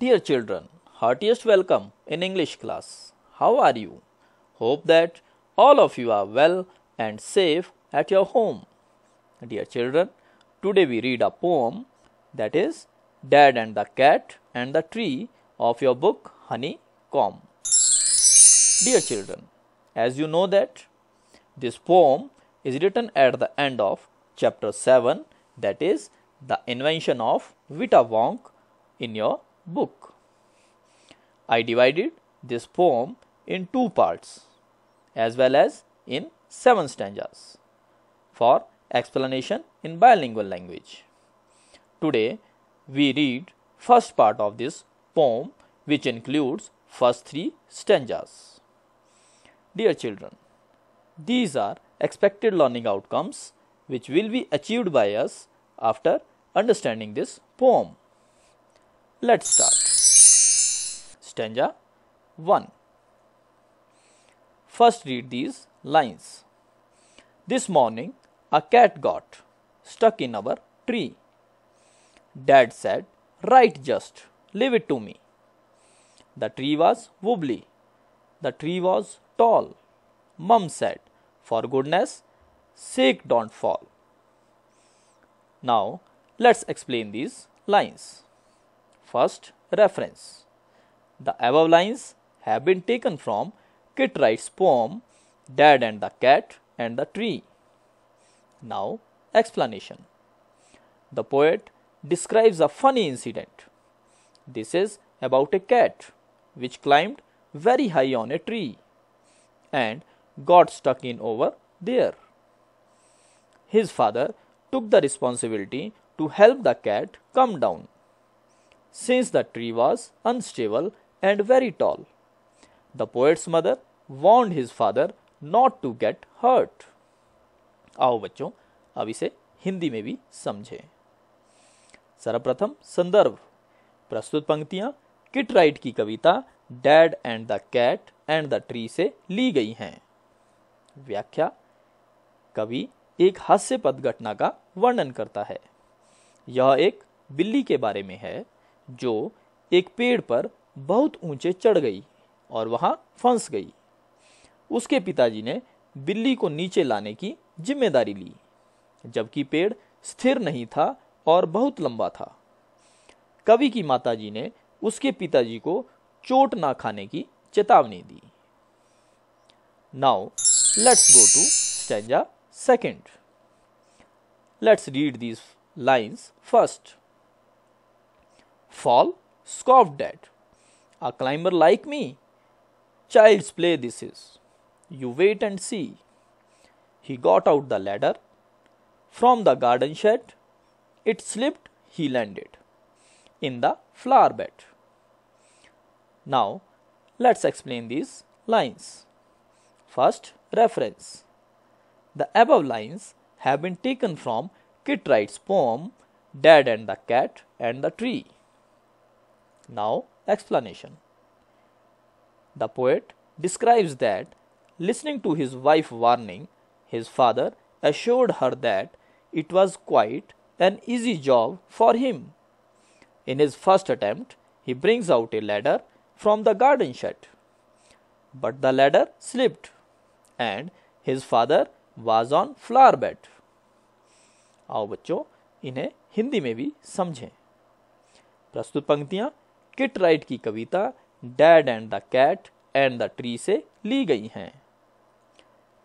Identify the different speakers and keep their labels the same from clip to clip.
Speaker 1: Dear children, heartiest welcome in English class. How are you? Hope that all of you are well and safe at your home. Dear children, today we read a poem that is Dad and the Cat and the Tree of your book Honeycomb. Dear children, as you know that this poem is written at the end of chapter 7 that is the invention of Vita Wonk in your book. I divided this poem in two parts as well as in seven stanzas for explanation in bilingual language. Today we read first part of this poem which includes first three stanzas. Dear children, these are expected learning outcomes which will be achieved by us after understanding this poem. Let's start. Stanza 1. First, read these lines. This morning, a cat got stuck in our tree. Dad said, Right, just leave it to me. The tree was wobbly. The tree was tall. Mum said, For goodness sake, don't fall. Now, let's explain these lines first reference. The above lines have been taken from Kit Wright's poem Dad and the Cat and the Tree. Now, explanation. The poet describes a funny incident. This is about a cat which climbed very high on a tree and got stuck in over there. His father took the responsibility to help the cat come down since the tree was unstable and very tall. The poet's mother warned his father not to get hurt. आओ बच्चों अब इसे हिंदी में भी समझें। सर्वप्रथम संदर्भ प्रस्तुत पंक्तियां किट राइट की कविता Dad and the cat and the tree से ली गई हैं व्याख्या कवि एक हास्यपद घटना का वर्णन करता है यह एक बिल्ली के बारे में है जो एक पेड़ पर बहुत ऊंचे चढ़ गई और वहां फंस गई उसके पिताजी ने बिल्ली को नीचे लाने की जिम्मेदारी ली जबकि पेड़ स्थिर नहीं था और बहुत लंबा था कवि की माताजी ने उसके पिताजी को चोट ना खाने की चेतावनी दी now let's go to stanza second let's read these lines first Fall scoffed at. A climber like me? Child's play this is. You wait and see. He got out the ladder from the garden shed. It slipped, he landed in the flower bed. Now, let's explain these lines. First, reference. The above lines have been taken from Kit Wright's poem Dad and the Cat and the Tree. Now, explanation. The poet describes that, listening to his wife warning, his father assured her that it was quite an easy job for him. In his first attempt, he brings out a ladder from the garden shed. But the ladder slipped, and his father was on flower bed. आओ बच्चों इन्हें हिंदी में भी समझें प्रस्तुत पंक्तियाँ Kit Wright की कविता Dad and the cat and the tree से ली गई हैं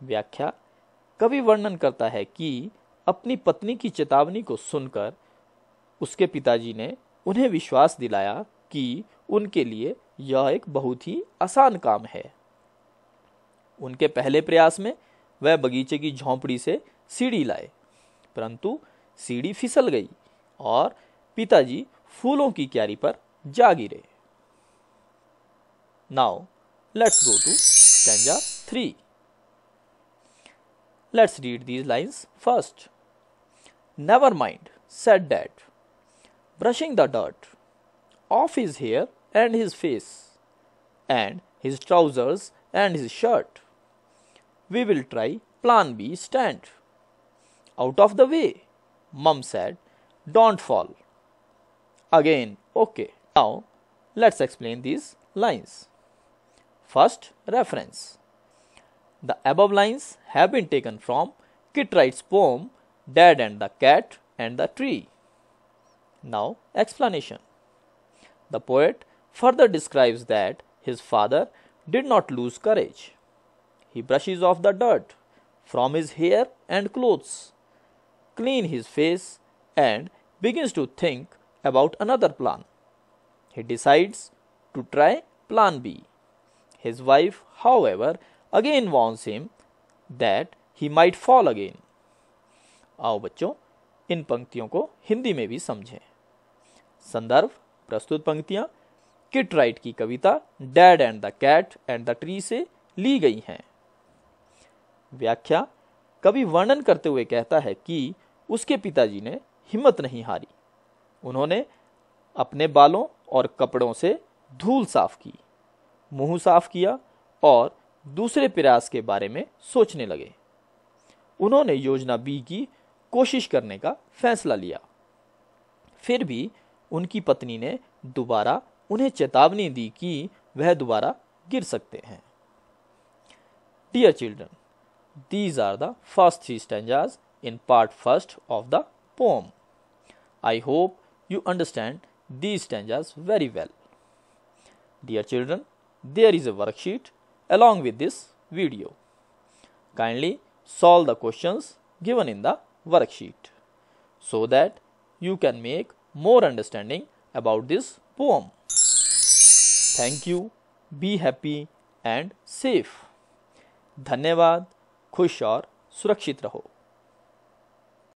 Speaker 1: व्याख्या कवि वर्णन करता है कि अपनी पत्नी की चेतावनी को सुनकर उसके पिताजी ने उन्हें विश्वास दिलाया कि उनके लिए यह एक बहुत ही आसान काम है उनके पहले प्रयास में वह बगीचे की झोंपड़ी से सीढ़ी लाए परंतु सीढ़ी फिसल गई और पिताजी फूलों की क्यारी पर जा Now let's go to stanza 3. Let's read these lines first. Never mind, said Dad, brushing the dirt off his hair and his face, and his trousers and his shirt. We will try plan B stand. Out of the way, Mum said, don't fall. Again, okay. Now, let's explain these lines. First, reference. The above lines have been taken from Kit Wright's poem Dad and the Cat and the Tree. Now, explanation. The poet further describes that his father did not lose courage. He brushes off the dirt from his hair and clothes, clean his face, and begins to think about another plan. He decides to try plan B. His wife, however, again warns him that he might fall again. आओ बच्चों इन पंक्तियों को हिंदी में भी समझें संदर्भ प्रस्तुत पंक्तियां किट राइट की कविता Dad and the cat and the tree से ली गई हैं व्याख्या कवि वर्णन करते हुए कहता है कि उसके पिताजी ने हिम्मत नहीं हारी उन्होंने अपने बालों और कपड़ों से धूल साफ की मुंह साफ किया और दूसरे प्रयास के बारे में सोचने लगे उन्होंने योजना बी की कोशिश करने का फैसला लिया फिर भी उनकी पत्नी ने दोबारा उन्हें चेतावनी दी कि वह दोबारा गिर सकते हैं dear children these are the first three stanzas in part first of the poem I hope you understand these stanzas very well. Dear children, there is a worksheet along with this video. Kindly solve the questions given in the worksheet so that you can make more understanding about this poem. Thank you, be happy and safe. धन्यवाद खुश और सुरक्षित रहो